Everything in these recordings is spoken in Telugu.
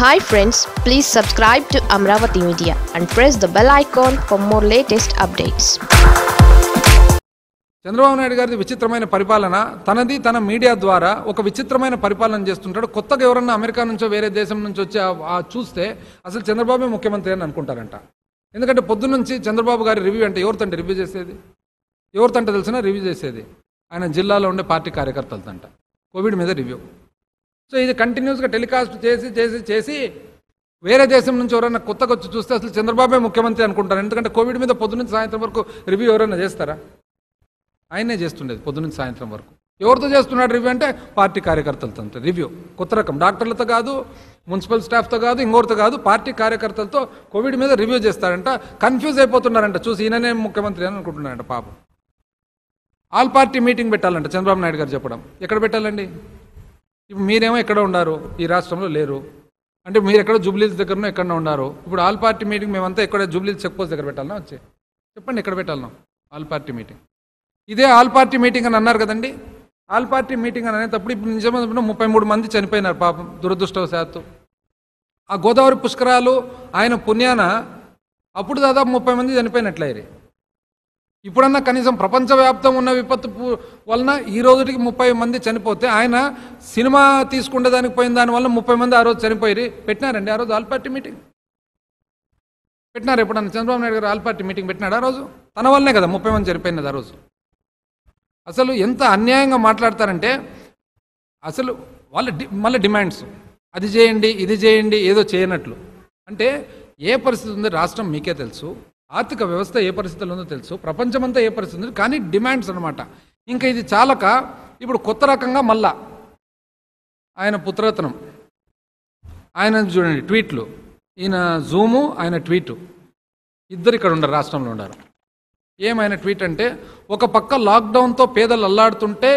hi friends please subscribe to Amaravati media and press the bell icon for more latest updates Chandrababu Naidu గారిది విచిత్రమైన పరిపాలన తనది తన మీడియా ద్వారా ఒక విచిత్రమైన పరిపాలన చేస్తుంటాడు కొత్తగా ఎవరన్నా అమెరికా నుంచో వేరే దేశం నుంచి వచ్చి చూస్తే అసలు చంద్రబాబే ముఖ్యమంత్రి అని అనుకుంటారంట ఎందుకంటే పొద్దు నుంచి చంద్రబాబు గారి రివ్యూ అంటే ఎవరితంటే రివ్యూ చేసేది ఎవరితంటే తెలిసినా రివ్యూ చేసేది ఆయన జిల్లాలో ఉండే పార్టీ కార్యకర్తలతో అంట కోవిడ్ మీద రివ్యూ సో ఇది కంటిన్యూస్గా టెలికాస్ట్ చేసి చేసి చేసి వేరే దేశం నుంచి ఎవరైనా కొత్తగా వచ్చి చూస్తే అసలు చంద్రబాబే ముఖ్యమంత్రి అనుకుంటారు ఎందుకంటే కోవిడ్ మీద పొద్దు నుంచి సాయంత్రం వరకు రివ్యూ ఎవరైనా చేస్తారా ఆయనే చేస్తుండేది పొద్దు నుంచి సాయంత్రం వరకు ఎవరితో చేస్తున్నాడు రివ్యూ అంటే పార్టీ కార్యకర్తలతో రివ్యూ కొత్త రకం డాక్టర్లతో కాదు మున్సిపల్ స్టాఫ్తో కాదు ఇంకోరితో కాదు పార్టీ కార్యకర్తలతో కోవిడ్ మీద రివ్యూ చేస్తారంట కన్ఫ్యూజ్ అయిపోతున్నారంట చూసి ఈయననే ముఖ్యమంత్రి అని అనుకుంటున్నారంట పాపం ఆల్ పార్టీ మీటింగ్ పెట్టాలంట చంద్రబాబు నాయుడు గారు చెప్పడం ఎక్కడ పెట్టాలండి ఇప్పుడు మీరేమో ఎక్కడ ఉన్నారు ఈ రాష్ట్రంలో లేరు అంటే మీరు ఎక్కడ జూబ్లీస్ దగ్గరనో ఎక్కడ ఉన్నారు ఇప్పుడు ఆల్ పార్టీ మీటింగ్ మేమంతా ఎక్కడ జూబ్లీస్ చెక్ పోస్ట్ దగ్గర పెట్టాలన్నా వచ్చే చెప్పండి ఎక్కడ పెట్టాలన్నా ఆల్ పార్టీ మీటింగ్ ఇదే ఆల్ పార్టీ మీటింగ్ అని అన్నారు కదండి ఆల్ పార్టీ మీటింగ్ అని అనేటప్పుడు ఇప్పుడు నిజమైన ముప్పై మూడు మంది చనిపోయినారు పాపం దురదృష్టవశాత్తు ఆ గోదావరి పుష్కరాలు ఆయన పుణ్యాన అప్పుడు దాదాపు ముప్పై మంది చనిపోయినట్లయ్యారు ఇప్పుడన్నా కనీసం ప్రపంచవ్యాప్తం ఉన్న విపత్తు వలన ఈ రోజుకి ముప్పై మంది చనిపోతే ఆయన సినిమా తీసుకునే దానికి పోయిన దానివల్ల ముప్పై మంది ఆ రోజు చనిపోయి పెట్టినారండి ఆ రోజు ఆల్ పార్టీ మీటింగ్ పెట్టినారు ఎప్పుడన్నా చంద్రబాబు నాయుడు గారు ఆల్ పార్టీ మీటింగ్ పెట్టినాడు ఆ రోజు తన వల్లనే కదా ముప్పై మంది చనిపోయినది ఆ రోజు అసలు ఎంత అన్యాయంగా మాట్లాడతారంటే అసలు వాళ్ళ డి మళ్ళీ డిమాండ్స్ అది చేయండి ఇది చేయండి ఏదో చేయనట్లు అంటే ఏ పరిస్థితి ఉంది రాష్ట్రం మీకే తెలుసు ఆర్థిక వ్యవస్థ ఏ పరిస్థితుల్లో ఉందో తెలుసు ప్రపంచమంతా ఏ పరిస్థితి ఉంది కానీ డిమాండ్స్ అనమాట ఇంకా ఇది చాలక ఇప్పుడు కొత్త రకంగా మళ్ళా ఆయన పుత్రరత్నం ఆయన చూడండి ట్వీట్లు ఈయన జూము ఆయన ట్వీటు ఇద్దరు ఇక్కడ ఉండరు రాష్ట్రంలో ఉండరు ఏమైన ట్వీట్ అంటే ఒక పక్క లాక్డౌన్తో పేదలు అల్లాడుతుంటే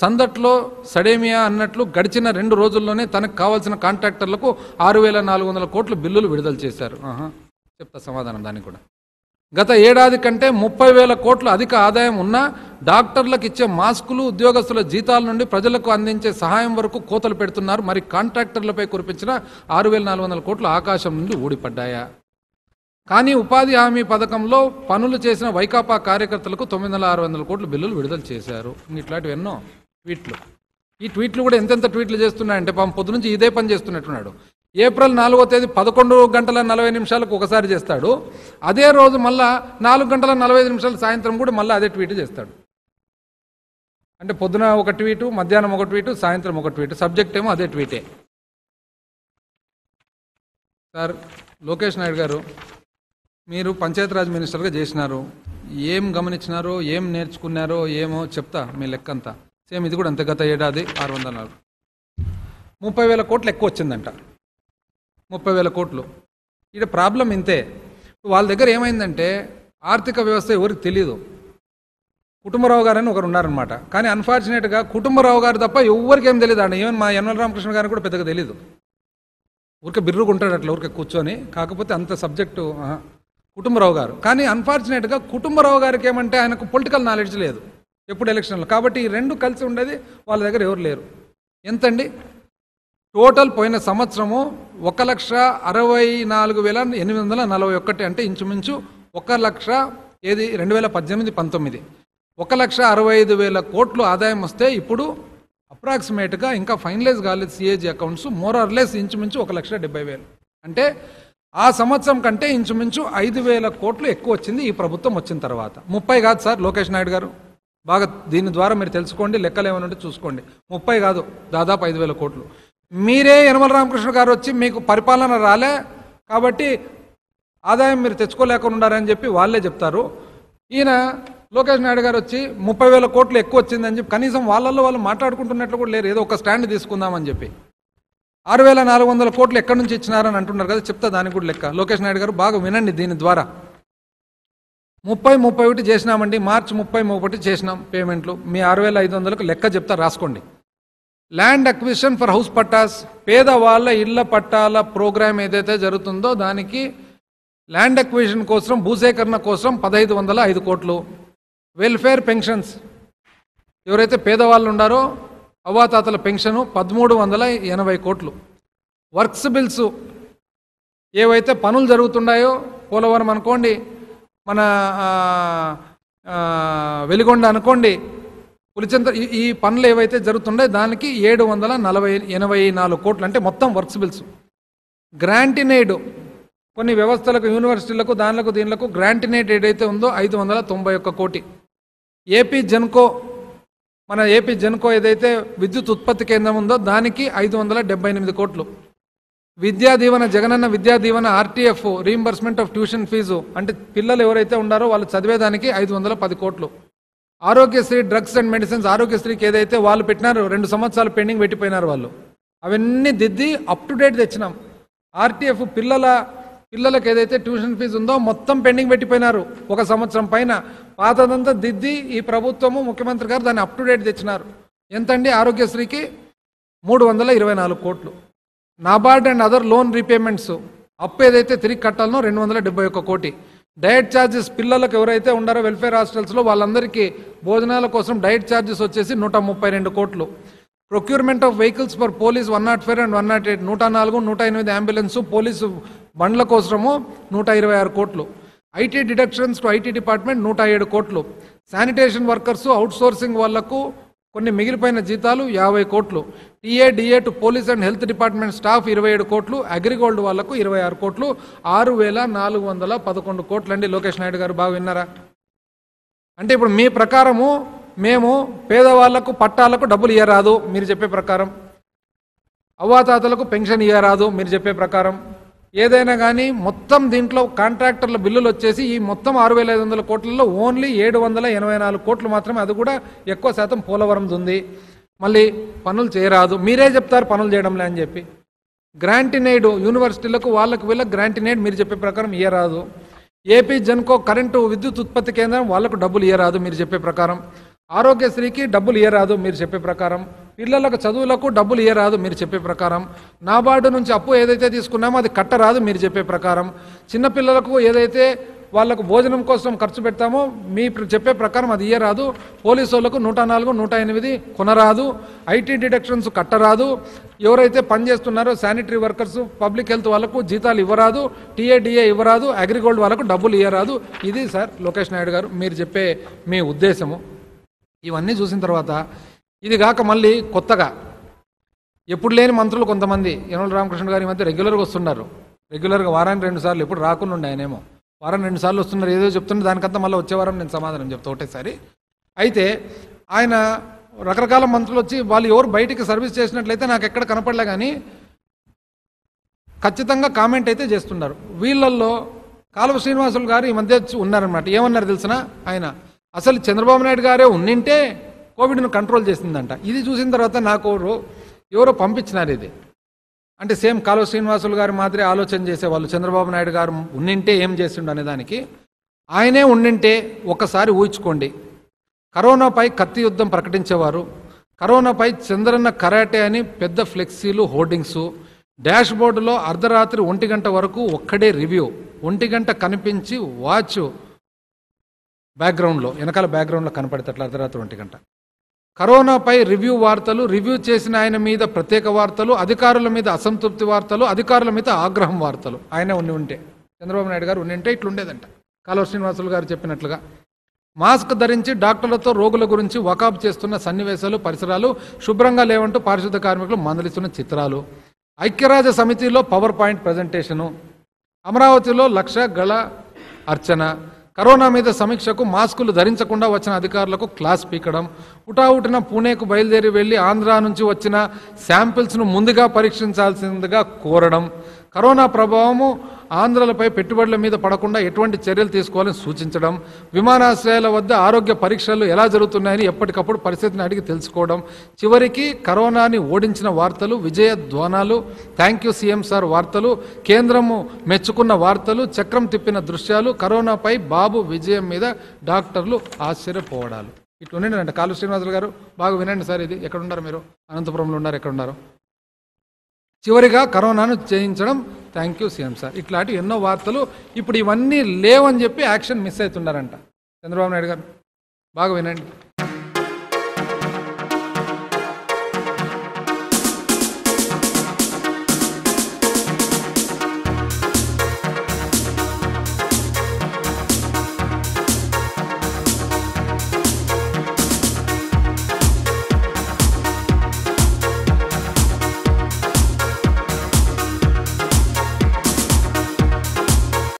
సందట్లో సడేమియా అన్నట్లు గడిచిన రెండు రోజుల్లోనే తనకు కావాల్సిన కాంట్రాక్టర్లకు ఆరు వేల నాలుగు వందల కోట్లు బిల్లులు విడుదల చేశారు చెప్తా సమాధానం దానికి కూడా గత ఏడాది కంటే ముప్పై వేల కోట్ల అధిక ఆదాయం ఉన్నా డాక్టర్లకు ఇచ్చే మాస్కులు ఉద్యోగస్తుల జీతాల నుండి ప్రజలకు అందించే సహాయం వరకు కోతలు పెడుతున్నారు మరి కాంట్రాక్టర్లపై కురిపించిన ఆరు వేల నాలుగు వందల కోట్లు ఆకాశం నుండి ఊడిపడ్డాయా కానీ ఉపాధి హామీ పథకంలో పనులు చేసిన వైకాపా కార్యకర్తలకు తొమ్మిది వందల ఆరు వందల కోట్లు బిల్లులు విడుదల చేశారు ఇట్లాంటివి ఎన్నో ట్వీట్లు ఈ ట్వీట్లు కూడా ఎంతెంత ట్వీట్లు చేస్తున్నాయంటే పొద్దు నుంచి ఇదే పని చేస్తున్నట్టున్నాడు ఏప్రిల్ నాలుగో తేదీ పదకొండు గంటల నలభై నిమిషాలకు ఒకసారి చేస్తాడు అదే రోజు మళ్ళా నాలుగు గంటల నలభై నిమిషాలు సాయంత్రం కూడా మళ్ళీ అదే ట్వీట్ చేస్తాడు అంటే పొద్దున ఒక ట్వీటు మధ్యాహ్నం ఒక ట్వీటు సాయంత్రం ఒక ట్వీటు సబ్జెక్ట్ ఏమో అదే ట్వీటే సార్ లోకేష్ నాయుడు గారు మీరు పంచాయతీరాజ్ మినిస్టర్గా చేసినారు ఏం గమనించినారో ఏం నేర్చుకున్నారో ఏమో చెప్తా మీ లెక్క అంతా సేమ్ ఇది కూడా అంతే గత ఏడాది ఆరు వందల నాలుగు ముప్పై వేల కోట్లు ఎక్కువ వచ్చిందంట ముప్పై వేల కోట్లు ఇది ప్రాబ్లం ఇంతే వాళ్ళ దగ్గర ఏమైందంటే ఆర్థిక వ్యవస్థ ఎవరికి తెలియదు కుటుంబరావు గారని ఒకరు ఉన్నారనమాట కానీ అన్ఫార్చునేట్గా కుటుంబరావు గారు తప్ప ఎవరికి ఏం తెలియదు అండి ఈవెన్ మా యనమల రామకృష్ణ గారిని కూడా పెద్దగా తెలియదు ఊరికే ఉంటాడు అట్లా ఊరికే కూర్చొని కాకపోతే అంత సబ్జెక్టు కుటుంబరావు గారు కానీ అన్ఫార్చునేట్గా కుటుంబరావు గారికి ఏమంటే ఆయనకు పొలిటికల్ నాలెడ్జ్ లేదు ఎప్పుడు ఎలక్షన్లో కాబట్టి ఈ రెండు కలిసి ఉండేది వాళ్ళ దగ్గర ఎవరు లేరు ఎంతండి టోటల్ పోయిన సంవత్సరము ఒక లక్ష అరవై నాలుగు వేల ఎనిమిది వందల నలభై ఒకటి అంటే ఇంచుమించు ఒక లక్ష ఏది రెండు వేల పద్దెనిమిది పంతొమ్మిది ఒక లక్ష అరవై ఐదు వేల కోట్లు ఆదాయం వస్తే ఇప్పుడు అప్రాక్సిమేట్గా ఇంకా ఫైనలైజ్ కాలేదు CAG accounts more or less ఇంచుమించు ఒక లక్ష డెబ్బై వేలు అంటే ఆ సంవత్సరం కంటే ఇంచుమించు ఐదు వేల కోట్లు ఎక్కువ వచ్చింది ఈ ప్రభుత్వం వచ్చిన తర్వాత ముప్పై కాదు సార్ లోకేష్ నాయుడు గారు బాగా దీని ద్వారా మీరు తెలుసుకోండి లెక్కలు ఏమైనా ఉంటే చూసుకోండి ముప్పై కాదు దాదాపు ఐదు వేల కోట్లు మీరే యనమల రామకృష్ణ గారు వచ్చి మీకు పరిపాలన రాలే కాబట్టి ఆదాయం మీరు తెచ్చుకోలేకుండా ఉండారని చెప్పి వాళ్ళే చెప్తారు ఈయన లోకేష్ నాయుడు గారు వచ్చి ముప్పై వేల కోట్లు ఎక్కువ వచ్చిందని చెప్పి కనీసం వాళ్ళల్లో వాళ్ళు మాట్లాడుకుంటున్నట్లు కూడా లేరు ఏదో ఒక స్టాండ్ తీసుకుందామని చెప్పి ఆరు వేల నాలుగు వందల కోట్లు ఎక్కడి నుంచి ఇచ్చినారని అంటున్నారు కదా చెప్తా దానికి కూడా లెక్క లోకేష్ నాయుడు గారు బాగా వినండి దీని ద్వారా ముప్పై ముప్పై ఒకటి చేసినామండి మార్చి ముప్పై ముప్పటి చేసినాం పేమెంట్లు మీ ఆరు వేల ఐదు వందలకు లెక్క చెప్తా రాసుకోండి land acquisition for house pattas పేదవాళ్ళ ఇళ్ల పట్టాల ప్రోగ్రాం ఏదైతే జరుగుతుందో దానికి ల్యాండ్ అక్విజిషన్ కోసం భూసేకరణ కోసం పదహైదు వందల ఐదు కోట్లు వెల్ఫేర్ పెన్షన్స్ ఎవరైతే పేదవాళ్ళు ఉన్నారో అవ్వాతాతల పెన్షను పదమూడు వందల ఎనభై కోట్లు వర్క్స్ బిల్స్ ఏవైతే పనులు జరుగుతున్నాయో పోలవరం అనుకోండి మన వెలిగొండ అనుకోండి పులిచంద్ర ఈ పనులు ఏవైతే జరుగుతుండే దానికి ఏడు వందల నలభై ఎనభై నాలుగు కోట్లు అంటే మొత్తం వర్క్స్ బిల్స్ గ్రాంటినేడ్ కొన్ని వ్యవస్థలకు యూనివర్సిటీలకు దానిలకు దీనిలకు గ్రాంటినేడ్ ఏదైతే ఉందో ఐదు వందల తొంభై ఒక్క కోటి ఏపీ జెన్కో మన ఏపీ జెన్కో ఏదైతే విద్యుత్ ఉత్పత్తి కేంద్రం ఉందో దానికి ఐదు వందల డెబ్బై ఎనిమిది కోట్లు విద్యా Deevena Jagananna Vidya Deevena RTF reimbursement of tuition fee అంటే పిల్లలు ఎవరైతే ఉండారో వాళ్ళు చదివేదానికి ఐదు వందల పది కోట్లు ఆరోగ్యశ్రీ డ్రగ్స్ అండ్ మెడిసిన్స్ ఆరోగ్యశ్రీకి ఏదైతే వాళ్ళు పెట్టినారో రెండు సంవత్సరాలు పెండింగ్ పెట్టిపోయినారు వాళ్ళు అవన్నీ దిద్ది అప్ టు డేట్ తెచ్చినాం ఆర్టీఎఫ్ పిల్లల పిల్లలకు ఏదైతే ట్యూషన్ ఫీజు ఉందో మొత్తం పెండింగ్ పెట్టిపోయినారు ఒక సంవత్సరం పైన పాతదంతా దిద్ది ఈ ప్రభుత్వము ముఖ్యమంత్రి గారు దాన్ని అప్ టు డేట్ తెచ్చినారు ఎంతండి ఆరోగ్యశ్రీకి మూడు వందల ఇరవై నాలుగు కోట్లు NABARD and other loan repayments అప్పు ఏదైతే తిరిగి కట్టాలనో రెండు వందల డెబ్బై ఒక్క కోటి డైట్ ఛార్జెస్ పిల్లలకు ఎవరైతే ఉండారో వెల్ఫేర్ హాస్టల్స్లో వాళ్ళందరికీ భోజనాల కోసం డైట్ ఛార్జెస్ వచ్చేసి నూట ముప్పై రెండు కోట్లు procurement of vehicles for police one nought five and one nought eight నూట నాలుగు నూట ఎనిమిది అంబులెన్సు పోలీసు బండ్ల కోసము నూట ఇరవై ఆరు కోట్లు IT deductions to IT department నూట ఏడు కోట్లు శానిటేషన్ వర్కర్సు అవుట్సోర్సింగ్ వాళ్లకు కొన్ని మిగిలిపోయిన జీతాలు యాభై కోట్లు TADA to police and health department staff ఇరవై ఏడు కోట్లు అగ్రిగోల్డ్ వాళ్లకు ఇరవై ఆరు కోట్లు ఆరు వేల నాలుగు వందల పదకొండు కోట్లండి లోకేష్ నాయుడు గారు బాగా విన్నారా అంటే ఇప్పుడు మీ ప్రకారము మేము పేదవాళ్లకు పట్టాలకు డబ్బులు ఇయ్యరాదు మీరు చెప్పే ప్రకారం అవ్వాతాతలకు పెన్షన్ ఇయ్యరాదు మీరు చెప్పే ప్రకారం ఏదైనా కానీ మొత్తం దీంట్లో కాంట్రాక్టర్ల బిల్లులు వచ్చేసి ఈ మొత్తం ఆరు వేల ఐదు వందల కోట్లలో ఓన్లీ ఏడు వందల ఎనభై నాలుగు కోట్లు మాత్రమే అది కూడా ఎక్కువ శాతం పోలవరం ఉంది మళ్ళీ పనులు చేయరాదు మీరే చెప్తారు పనులు చేయడంలే అని చెప్పి గ్రాంటినేడ్ యూనివర్సిటీలకు వాళ్ళకు వీళ్ళకి గ్రాంటినేడ్ మీరు చెప్పే ప్రకారం ఇయ్యరాదు ఏపీ జన్కో కరెంటు విద్యుత్ ఉత్పత్తి కేంద్రం వాళ్ళకు డబ్బులు ఇయ్యరాదు మీరు చెప్పే ప్రకారం ఆరోగ్యశ్రీకి డబ్బులు ఇయ్యరాదు మీరు చెప్పే ప్రకారం పిల్లలకు చదువులకు డబ్బులు ఇయ్యరాదు మీరు చెప్పే ప్రకారం నాబార్డు నుంచి అప్పు ఏదైతే తీసుకున్నామో అది కట్టరాదు మీరు చెప్పే ప్రకారం చిన్నపిల్లలకు ఏదైతే వాళ్ళకు భోజనం కోసం ఖర్చు పెడతామో మీ చెప్పే ప్రకారం అది ఇయ్యరాదు పోలీసు వాళ్ళకు నూట నాలుగు నూట ఎనిమిది కొనరాదు ఐటీ డిడక్షన్స్ కట్టరాదు ఎవరైతే పనిచేస్తున్నారో శానిటరీ వర్కర్స్ పబ్లిక్ హెల్త్ వాళ్ళకు జీతాలు ఇవ్వరాదు టీఏడిఏ ఇవ్వరాదు అగ్రిగోల్డ్ వాళ్ళకు డబ్బులు ఇవ్వరాదు ఇది సార్ లోకేష్ నాయుడు గారు మీరు చెప్పే మీ ఉద్దేశము ఇవన్నీ చూసిన తర్వాత ఇది కాక మళ్ళీ కొత్తగా ఎప్పుడు లేని మంత్రులు కొంతమంది యనమల రామకృష్ణ గారి మధ్య రెగ్యులర్గా వస్తున్నారు రెగ్యులర్గా వారానికి రెండు సార్లు ఎప్పుడు రాకుండా ఉండే ఆయనేమో వారం రెండు సార్లు వస్తున్నారు ఏదో చెప్తున్నారు దానికంతా మళ్ళీ వచ్చేవారం నేను సమాధానం చెప్తా ఒకటేసారి అయితే ఆయన రకరకాల మంత్రులు వచ్చి వాళ్ళు ఎవరు బయటికి సర్వీస్ చేసినట్లయితే నాకు ఎక్కడ కనపడలే కానీ ఖచ్చితంగా కామెంట్ అయితే చేస్తున్నారు వీళ్ళల్లో కాలువ శ్రీనివాసులు గారు ఈ మధ్య ఉన్నారనమాట ఏమన్నారు తెలిసిన ఆయన అసలు చంద్రబాబు నాయుడు గారే ఉన్నింటే కోవిడ్ను కంట్రోల్ చేసిందంట ఇది చూసిన తర్వాత నాకు ఎవరో పంపించినారు ఇది అంటే సేమ్ కాలువ శ్రీనివాసులు గారు మాదిరి ఆలోచన చేసేవాళ్ళు చంద్రబాబు నాయుడు గారు ఉన్నింటే ఏం చేసిండు అనే దానికి ఆయనే ఉండింటే ఒకసారి ఊహించుకోండి కరోనాపై కత్తి యుద్ధం ప్రకటించేవారు కరోనాపై చంద్రన్న కరాటే అని పెద్ద ఫ్లెక్సీలు హోర్డింగ్స్ డాష్ బోర్డులో అర్ధరాత్రి ఒంటి గంట వరకు ఒక్కడే రివ్యూ ఒంటి గంట కనిపించి వాచ్ బ్యాక్గ్రౌండ్లో వెనకాల బ్యాక్గ్రౌండ్లో కనపడేటట్లు అర్ధరాత్రి ఒంటి గంట కరోనాపై రివ్యూ వార్తలు రివ్యూ చేసిన ఆయన మీద ప్రత్యేక వార్తలు అధికారుల మీద అసంతృప్తి వార్తలు అధికారుల మీద ఆగ్రహం వార్తలు ఆయన ఉండి ఉంటే చంద్రబాబు నాయుడు గారు ఉండి ఉంటే ఇట్లుండేదంట కాలువ శ్రీనివాసులు గారు చెప్పినట్లుగా మాస్క్ ధరించి డాక్టర్లతో రోగుల గురించి వకాబ్ చేస్తున్న సన్నివేశాలు పరిసరాలు శుభ్రంగా లేవంటూ పారిశుద్ధ కార్మికులు మందలిస్తున్న చిత్రాలు ఐక్యరాజ్య సమితిలో పవర్ పాయింట్ ప్రజెంటేషను అమరావతిలో లక్ష గళ అర్చన కరోనా మీద సమీక్షకు మాస్కులు ధరించకుండా వచ్చిన అధికారులకు క్లాస్ పీకడం ఉటావుటిన పూణేకు బయలుదేరి వెళ్ళి ఆంధ్ర నుంచి వచ్చిన శాంపిల్స్ను ముందుగా పరీక్షించాల్సిందిగా కోరడం కరోనా ప్రభావము ఆంధ్రలపై పెట్టుబడుల మీద పడకుండా ఎటువంటి చర్యలు తీసుకోవాలని సూచించడం విమానాశ్రయాల వద్ద ఆరోగ్య పరీక్షలు ఎలా జరుగుతున్నాయని ఎప్పటికప్పుడు పరిస్థితిని అడిగి తెలుసుకోవడం చివరికి కరోనాని ఓడించిన వార్తలు విజయ ధ్వానాలు థ్యాంక్ యూ సీఎం సార్ వార్తలు కేంద్రము మెచ్చుకున్న వార్తలు చక్రం తిప్పిన దృశ్యాలు కరోనాపై బాబు విజయం మీద డాక్టర్లు ఆశ్చర్యపోవడాలు ఇటు ఉండండి అంటే కాలు శ్రీనివాసులు గారు బాగా వినండి సార్ ఇది ఎక్కడున్నారు మీరు అనంతపురంలో ఉన్నారు ఎక్కడున్నారు చివరిగా కరోనాను చేయించడం థ్యాంక్ యూ సీఎం సార్ ఇట్లాంటి ఎన్నో వార్తలు ఇప్పుడు ఇవన్నీ లేవని చెప్పి యాక్షన్ మిస్ అవుతున్నారంట చంద్రబాబు నాయుడు గారు బాగా వినండి